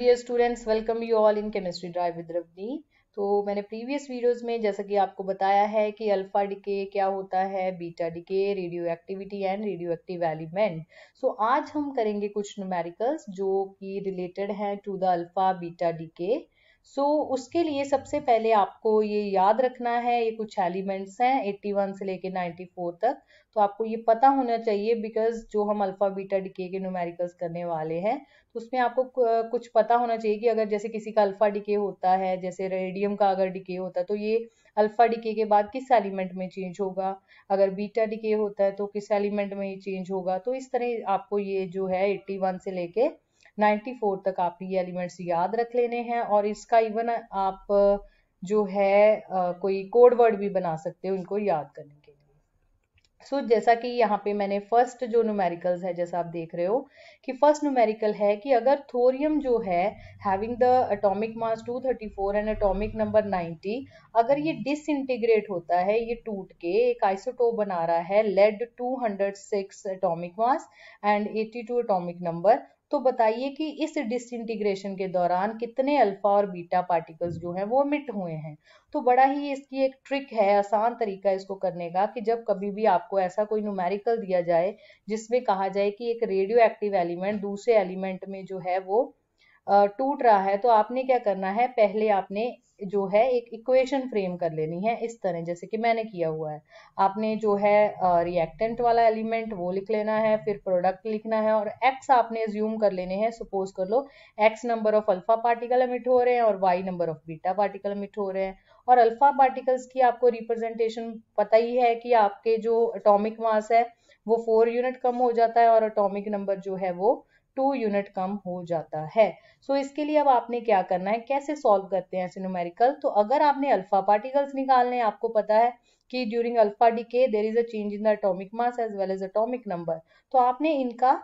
Dear students welcome you all in chemistry drive with Ravni तो मैंने previous videos में जैसा कि आपको बताया है कि अल्फा डिके क्या होता है beta decay radioactivity and radioactive element so आज हम करेंगे कुछ न्यूमेरिकल्स जो कि रिलेटेड हैं to the alpha beta decay so so, उसके लिए सबसे पहले आपको ये याद रखना है ये कुछ एलिमेंट्स हैं 81 से लेके 94 तक तो आपको ये पता होना चाहिए बिकॉज जो हम अल्फ़ा बीटा डिके के न्यूमेरिकल्स करने वाले हैं तो उसमें आपको कुछ पता होना चाहिए कि अगर जैसे किसी का अल्फ़ा डिके होता है जैसे रेडियम का अगर डिके होता है तो ये अल्फ़ा डिके के बाद किस एलिमेंट में चेंज होगा अगर बीटा डिके होता है तो किस एलिमेंट में ये चेंज होगा तो इस तरह आपको ये जो है एट्टी से लेके 94 तक आप ये एलिमेंट्स याद रख लेने हैं और इसका इवन आप जो है कोई कोड वर्ड भी बना सकते हो इनको याद करने के लिए सो so, जैसा कि यहाँ पे मैंने फर्स्ट जो न्यूमेरिकल्स है जैसा आप देख रहे हो कि फर्स्ट न्यूमेरिकल है कि अगर थोरियम जो है having the atomic mass 234 and atomic number 90 अगर ये डिसइंटीग्रेट होता है ये टूट के एक आइसोटोप बना रहा है lead 206 atomic mass and 82 atomic number तो बताइए कि इस डिसइंटीग्रेशन के दौरान कितने अल्फा और बीटा पार्टिकल्स जो हैं वो मिट हुए हैं तो बड़ा ही इसकी एक ट्रिक है आसान तरीका इसको करने का कि जब कभी भी आपको ऐसा कोई न्यूमेरिकल दिया जाए जिसमें कहा जाए कि एक रेडियो एक्टिव एलिमेंट दूसरे एलिमेंट में जो है वो टूट रहा है तो आपने क्या करना है पहले आपने जो है एक इक्वेशन फ्रेम कर लेनी है इस तरह जैसे कि मैंने किया हुआ है आपने जो है रिएक्टेंट वाला एलिमेंट वो लिख लेना है फिर प्रोडक्ट लिखना है और एक्स आपने ज्यूम कर लेने हैं सपोज कर लो x number of alpha particle emit हो रहे हैं और y number of beta particle emit हो रहे हैं और अल्फा पार्टिकल्स की आपको रिप्रेजेंटेशन पता ही है कि आपके जो अटोमिक मास है वो फोर यूनिट कम हो जाता है और अटोमिक नंबर जो है वो टू यूनिट कम हो जाता है सो so, इसके लिए अब आपने क्या करना है कैसे सॉल्व करते हैं ऐसे न्यूमेरिकल तो अगर आपने अल्फा पार्टिकल्स निकालने हैं आपको पता है कि during alpha decay there is a change in the atomic mass as well as atomic number तो आपने इनका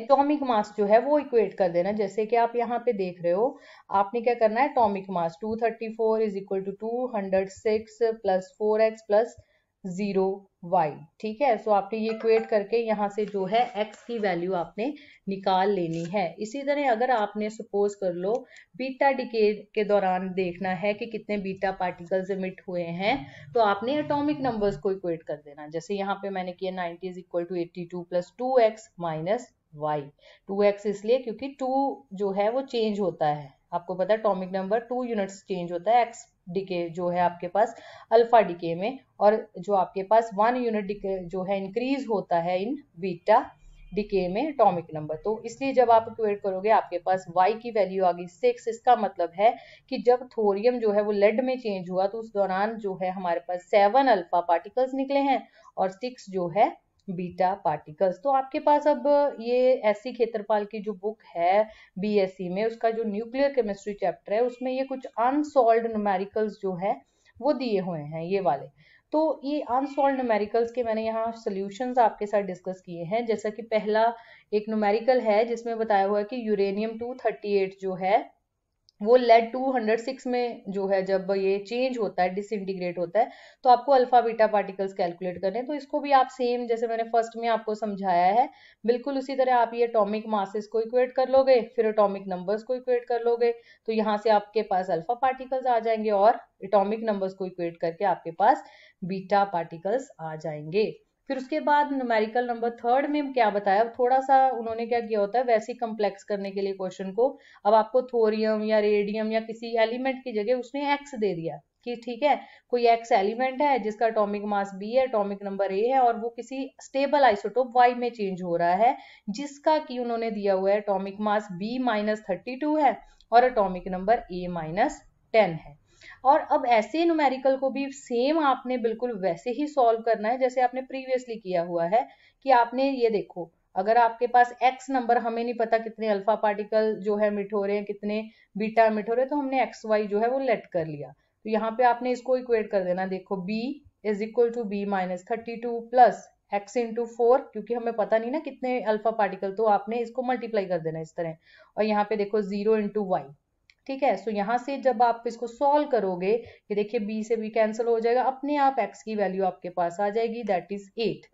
एटॉमिक मास जो है वो इक्वेट कर देना जैसे कि आप यहाँ पे देख रहे हो आपने क्या करना है atomic mass 234 thirty four is equal to two hundred six plus four x plus zero y ठीक है सो आपने ये क्वेट करके यहाँ से जो है एक्स की वैल्यू आपने निकाल लेनी है इसी तरह अगर आपने सपोज कर लो बीटा डिके के दौरान देखना है कि कितने बीटा पार्टिकल्स इमिट हुए हैं तो आपने एटॉमिक नंबर्स को इक्वेट कर देना जैसे यहाँ पे मैंने किया ninety is equal to eighty two plus two x minus y two x इसलिए क्योंकि टू जो है वो चेंज होता है आपको पता है atomic number two units change होता है एक्स डिके जो है आपके पास अल्फा डिके में और जो आपके पास वन यूनिट डिके जो है इंक्रीज होता है इन बीटा डिके में एटॉमिक नंबर तो इसलिए जब आप इक्वेट करोगे आपके पास वाई की वैल्यू आ गई सिक्स इसका मतलब है कि जब थोरियम जो है वो लेड में चेंज हुआ तो उस दौरान जो है हमारे पास सेवन अल्फा पार्टिकल्स निकले हैं और सिक्स जो है बीटा पार्टिकल्स तो आपके पास अब ये एस सी खेतरपाल की जो बुक है बीएससी e में उसका जो न्यूक्लियर केमिस्ट्री चैप्टर है उसमें ये कुछ अनसोल्व न्यूमेरिकल्स जो है वो दिए हुए हैं ये वाले तो ये अनसोल्व न्यूमेरिकल्स के मैंने यहाँ सोल्यूशन आपके साथ डिस्कस किए हैं जैसा कि पहला एक न्यूमेरिकल है जिसमें बताया हुआ है कि यूरेनियम टू थर्टी एट जो है वो लेड 206 में जो है जब ये चेंज होता है डिसइंटीग्रेट होता है तो आपको अल्फा बीटा पार्टिकल्स कैलकुलेट करने तो इसको भी आप सेम जैसे मैंने फर्स्ट में आपको समझाया है बिल्कुल उसी तरह आप ये अटोमिक मासेस को इक्वेट कर लोगे फिर अटोमिक नंबर्स को इक्वेट कर लोगे तो यहाँ से आपके पास अल्फा पार्टिकल्स आ जाएंगे और अटोमिक नंबर्स को इक्वेट करके आपके पास बीटा पार्टिकल्स आ जाएंगे फिर उसके बाद न्यूमेरिकल नंबर थर्ड में क्या बताया थोड़ा सा उन्होंने क्या किया होता है वैसे कम्प्लेक्स करने के लिए क्वेश्चन को अब आपको थोरियम या रेडियम या किसी एलिमेंट की जगह उसने एक्स दे दिया कि ठीक है कोई एक्स एलिमेंट है जिसका अटोमिक मास बी है अटोमिक नंबर ए है और वो किसी स्टेबल आइसोटोप वाई में चेंज हो रहा है जिसका कि उन्होंने दिया हुआ है atomic mass b minus thirty two है और atomic number a minus ten है और अब ऐसे न्यूमेरिकल को भी सेम आपने बिल्कुल वैसे ही सॉल्व करना है जैसे आपने प्रीवियसली किया हुआ है कि आपने ये देखो अगर आपके पास x नंबर हमें नहीं पता कितने अल्फा पार्टिकल जो है मिट हो रहे हैं कितने बीटा मिट हो रहे हैं तो हमने एक्स वाई जो है वो लेट कर लिया तो यहाँ पे आपने इसको इक्वेट कर देना देखो b is equal to b minus thirty two plus x into four क्योंकि हमें पता नहीं ना कितने अल्फा पार्टिकल तो आपने इसको मल्टीप्लाई कर देना इस तरह और यहाँ पे देखो जीरो इंटू वाई ठीक है सो यहाँ से जब आप इसको सॉल्व करोगे ये देखिए बी से भी कैंसिल हो जाएगा अपने आप एक्स की वैल्यू आपके पास आ जाएगी that is eight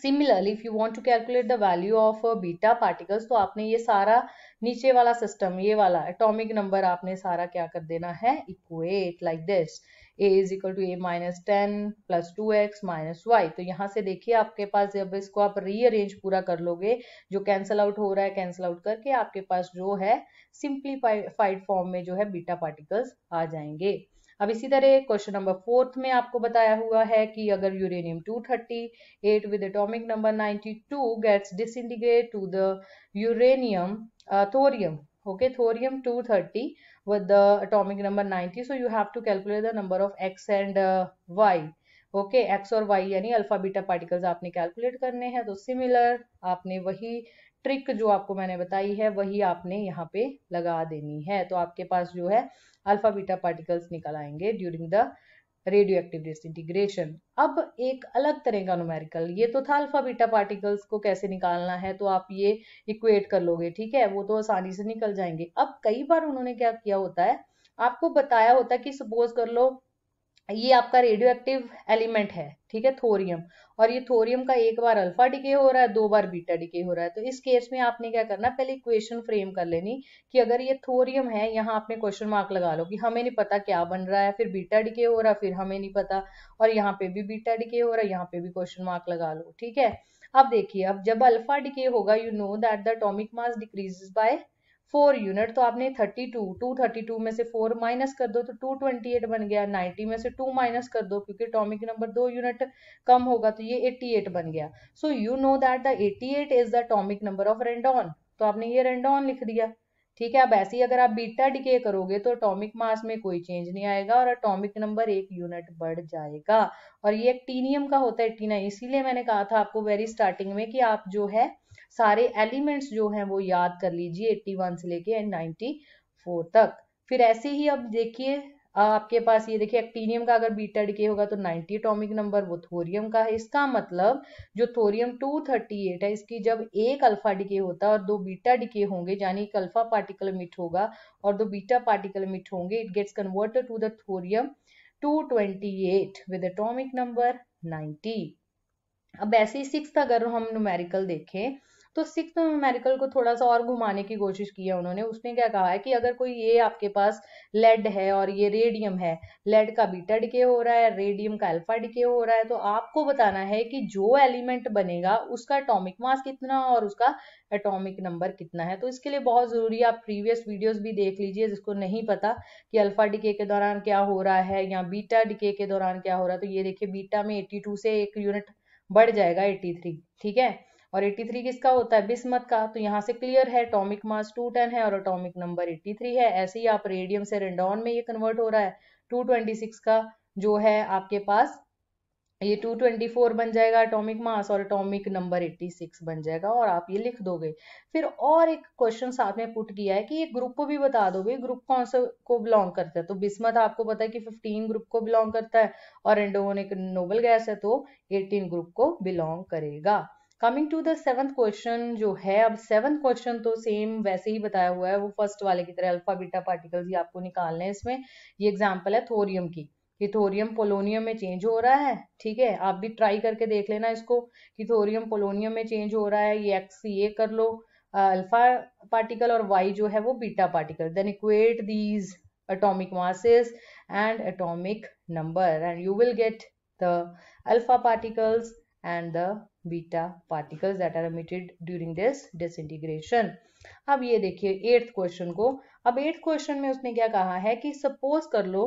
similarly if you want to calculate the value of beta particles तो आपने ये सारा नीचे वाला सिस्टम ये वाला एटॉमिक नंबर आपने सारा क्या कर देना है equate like this a is equal to a minus ten plus two x minus y तो यहाँ से देखिए आपके पास जब इसको आप रीअरेंज पूरा कर लोगे जो कैंसल आउट हो रहा है कैंसल आउट करके आपके पास जो है सिंप्लीफाइड फॉर्म में जो है बीटा पार्टिकल्स आ जाएंगे अब इसी तरह क्वेश्चन नंबर फोर्थ में आपको बताया हुआ है कि अगर uranium 238 with atomic number 92 gets disintegrate to the uranium thorium okay thorium with the atomic number 90 so you have to calculate the number of x and uh, y okay okay, x और y यानी alpha beta particles आपने calculate करने हैं तो similar आपने वही trick जो आपको मैंने बताई है वही आपने यहाँ पे लगा देनी है तो आपके पास जो है अल्फा बीटा पार्टिकल्स निकल आएंगे during the radioactive disintegration अब एक अलग तरह का न्यूमेरिकल ये तो था अल्फा बीटा पार्टिकल्स को कैसे निकालना है तो आप ये इक्वेट कर लोगे ठीक है वो तो आसानी से निकल जाएंगे अब कई बार उन्होंने क्या किया होता है आपको बताया होता है कि सपोज कर लो ये आपका रेडियो एक्टिव एलिमेंट है ठीक है थोरियम और ये थोरियम का एक बार अल्फा डिके हो रहा है दो बार बीटा डिके हो रहा है तो इस केस में आपने क्या करना पहले इक्वेशन फ्रेम कर लेनी कि अगर ये थोरियम है यहाँ आपने क्वेश्चन मार्क लगा लो कि हमें नहीं पता क्या बन रहा है फिर बीटा डिके हो रहा है फिर हमें नहीं पता और यहाँ पे भी बीटा डिके हो रहा है यहाँ पे भी क्वेश्चन मार्क लगा लो ठीक है अब देखिए अब जब अल्फा डिके होगा you know that the atomic mass decreases by four unit तो आपने thirty two two thirty two में से फोर माइनस कर दो तो टू ट्वेंटी एट बन गया नाइन्टी में से टू माइनस कर दो क्योंकि टॉमिक नंबर दो यूनिट कम होगा तो ये एट्टी एट बन गया so you know that the eighty eight is the atomic number of radon तो आपने ये रेंडॉन लिख दिया ठीक है अब ऐसे ही अगर आप बीटा डिके करोगे तो अटोमिक मास में कोई चेंज नहीं आएगा और अटोमिक नंबर एक यूनिट बढ़ जाएगा और ये एक्टीनियम का होता है टीना इसीलिए मैंने कहा था आपको वेरी स्टार्टिंग में कि आप जो है सारे एलिमेंट्स जो हैं वो याद कर लीजिए 81 से लेके एंड फोर तक फिर ऐसे ही अब देखिए आपके पास ये देखिए एक्टीनियम का अगर बीटा डीके होगा तो 90 एटॉमिक नंबर वो थोरियम का है इसका मतलब जो थोरियम 238 है इसकी जब एक अल्फा डीके होता है और दो बीटा डीके होंगे यानी एक अल्फा पार्टिकल मिट होगा और दो बीटा पार्टिकल मिट होंगे it gets converted to the thorium 228 with atomic number 90 अब ऐसे ही सिक्स अगर हम न्यूमेरिकल देखें तो सिक्स मेमेरिकल को थोड़ा सा और घुमाने की कोशिश की है उन्होंने उसने क्या कहा है कि अगर कोई ये आपके पास लेड है और ये रेडियम है लेड का बीटा डिके हो रहा है रेडियम का अल्फा डिके हो रहा है तो आपको बताना है कि जो एलिमेंट बनेगा उसका एटोमिक मास कितना और उसका एटॉमिक नंबर कितना है तो इसके लिए बहुत ज़रूरी है आप प्रीवियस वीडियोस भी देख लीजिए जिसको नहीं पता कि अल्फा डिके के दौरान क्या हो रहा है या बीटा डिके के दौरान क्या हो रहा है तो ये देखिए बीटा में 82 से एक यूनिट बढ़ जाएगा 83 ठीक है और 83 किसका होता है बिस्मत का तो यहाँ से क्लियर है अटोमिक मास 210 है और अटोमिक नंबर 83 है ऐसे ही आप रेडियम से रेंडॉन में ये कन्वर्ट हो रहा है 226 का जो है आपके पास ये 224 बन जाएगा अटोमिक मास और अटोमिक नंबर 86 बन जाएगा और आप ये लिख दोगे फिर और एक क्वेश्चन साथ में पुट किया है कि ये ग्रुप को भी बता दोगे ग्रुप कौन से को बिलोंग करता है तो बिस्मत आपको पता है कि 15 ग्रुप को बिलोंग करता है और एंडोन एक नोबल गैस है तो 18 ग्रुप को बिलोंग करेगा coming to the seventh question जो है अब सेवंथ क्वेश्चन तो सेम वैसे ही बताया हुआ है वो फर्स्ट वाले की तरह अल्फा बीटा पार्टिकल्स ही आपको निकालने हैं इसमें ये एग्जाम्पल है थोरियम की कि थोरियम पोलोनियम में चेंज हो रहा है ठीक है आप भी ट्राई करके देख लेना इसको कि थोरियम पोलोनियम में चेंज हो रहा है ये एक्स ये कर लो अल्फा पार्टिकल और वाई जो है वो beta particle then equate these atomic masses and atomic number and you will get the alpha particles and the beta particles that are emitted during this disintegration. अब ये देखिए एट्थ क्वेश्चन को अब eighth question में उसने क्या कहा है कि सपोज कर लो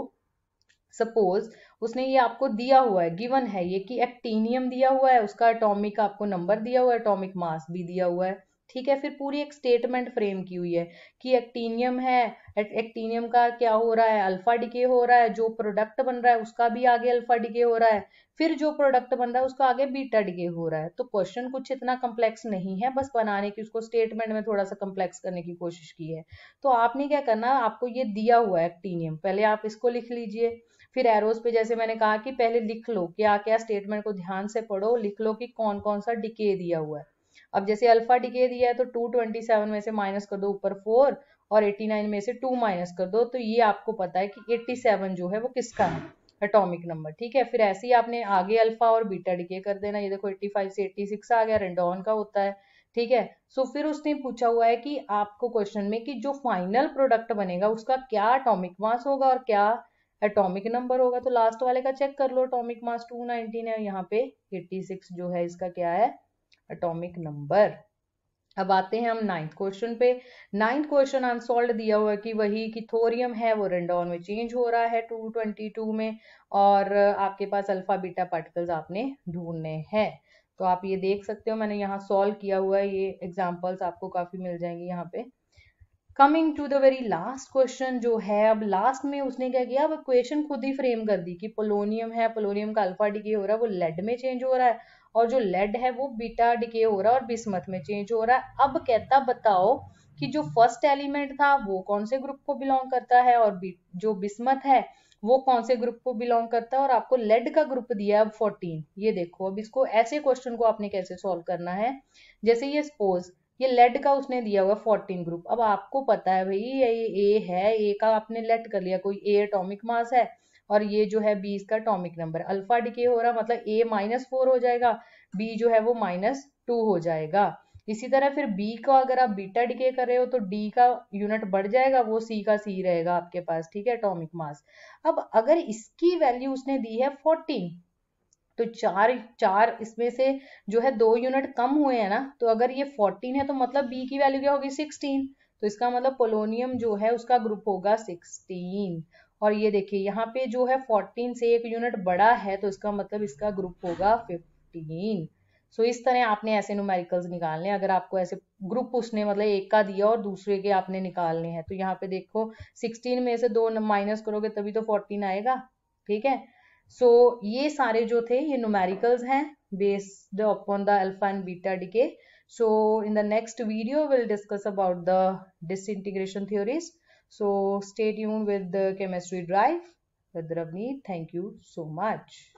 सपोज उसने ये आपको दिया हुआ है गिवन है ये कि एक्टीनियम दिया हुआ है उसका एटॉमिक आपको नंबर दिया हुआ है एटॉमिक मास भी दिया हुआ है ठीक है फिर पूरी एक स्टेटमेंट फ्रेम की हुई है कि एक्टीनियम है एक्टीनियम का क्या हो रहा है अल्फा डिके हो रहा है जो प्रोडक्ट बन रहा है उसका भी आगे अल्फा डिके हो रहा है फिर जो प्रोडक्ट बन रहा है उसका आगे बीटा डिके हो रहा है तो क्वेश्चन कुछ इतना कम्प्लेक्स नहीं है बस बनाने की उसको स्टेटमेंट में थोड़ा सा कम्प्लेक्स करने की कोशिश की है तो आपने क्या करना आपको ये दिया हुआ है एक्टीनियम पहले आप इसको लिख लीजिए फिर एरोज पे जैसे मैंने कहा कि पहले लिख लो क्या क्या स्टेटमेंट को ध्यान से पढ़ो लिख लो कि कौन कौन सा डिके दिया हुआ है अब जैसे अल्फा डिके दिया है तो टू ट्वेंटी सेवन में से माइनस कर दो ऊपर फोर और एट्टी नाइन में से टू माइनस कर दो तो ये आपको पता है कि एट्टी सेवन जो है वो किसका है एटॉमिक नंबर ठीक है फिर ऐसे ही आपने आगे अल्फा और बीटा डिके कर देना ये देखो एट्टी फाइव से एट्टी सिक्स आ गया रेंडॉन का होता है ठीक है सो so, फिर उसने पूछा हुआ है कि आपको क्वेश्चन में कि जो फाइनल प्रोडक्ट बनेगा उसका क्या एटॉमिक मास होगा और क्या एटॉमिक नंबर होगा तो लास्ट वाले का चेक कर लो एटॉमिक मास 219 है यहाँ पे 86 जो है इसका क्या है एटॉमिक नंबर अब आते हैं हम नाइन्थ क्वेश्चन पे नाइन्थ क्वेश्चन अनसोल्व दिया हुआ है कि वही कि थोरियम है वो रेंडोन में चेंज हो रहा है 222 में और आपके पास अल्फा बीटा पार्टिकल्स आपने ढूंढने हैं तो आप ये देख सकते हो मैंने यहाँ सॉल्व किया हुआ है ये एग्जाम्पल्स आपको काफ़ी मिल जाएंगे यहाँ पे coming to the very last question जो है अब लास्ट में उसने क्या किया अब क्वेश्चन खुद ही फ्रेम कर दी कि पोलोनियम है पोलोनियम का अल्फा डिके हो रहा है वो लेड में चेंज हो रहा है और जो लेड है वो बीटा डिके हो रहा है और बिस्मत में चेंज हो रहा है अब कहता बताओ कि जो फर्स्ट एलिमेंट था वो कौन से ग्रुप को बिलोंग करता है और जो बिस्मत है वो कौन से ग्रुप को बिलोंग करता है और आपको लेड का ग्रुप दिया है अब 14 ये देखो अब इसको ऐसे क्वेश्चन को आपने कैसे सॉल्व करना है जैसे ये सपोज ये लेड का उसने दिया हुआ फोर्टीन ग्रुप अब आपको पता है भाई ये ए है ए का आपने लेट कर लिया कोई ए अटोमिक मास है और ये जो है बी इसका अटोमिक नंबर अल्फा डिके हो रहा मतलब ए माइनस फोर हो जाएगा बी जो है वो माइनस टू हो जाएगा इसी तरह फिर बी को अगर आप बीटा डिके कर रहे हो तो डी का यूनिट बढ़ जाएगा वो सी का सी रहेगा आपके पास ठीक है अटोमिक मास अब अगर इसकी वैल्यू उसने दी है फोर्टीन तो चार चार इसमें से जो है दो यूनिट कम हुए हैं ना तो अगर ये फोर्टीन है तो मतलब बी की वैल्यू क्या होगी सिक्सटीन तो इसका मतलब पोलोनियम जो है उसका ग्रुप होगा सिक्सटीन और ये देखिए यहाँ पे जो है फोर्टीन से एक यूनिट बड़ा है तो इसका मतलब इसका ग्रुप होगा फिफ्टीन सो इस तरह आपने ऐसे न्यूमेरिकल्स निकालने अगर आपको ऐसे ग्रुप उसने मतलब एक का दिया और दूसरे के आपने निकालने हैं तो यहाँ पे देखो सिक्सटीन में से दो माइनस करोगे तभी तो फोर्टीन आएगा ठीक है सो so, ये सारे जो थे ये न्यूमेरिकल्स हैं based upon the alpha and beta decay so in the next video will discuss about the disintegration theories so stay यून with chemistry drive with Ravni thank you so much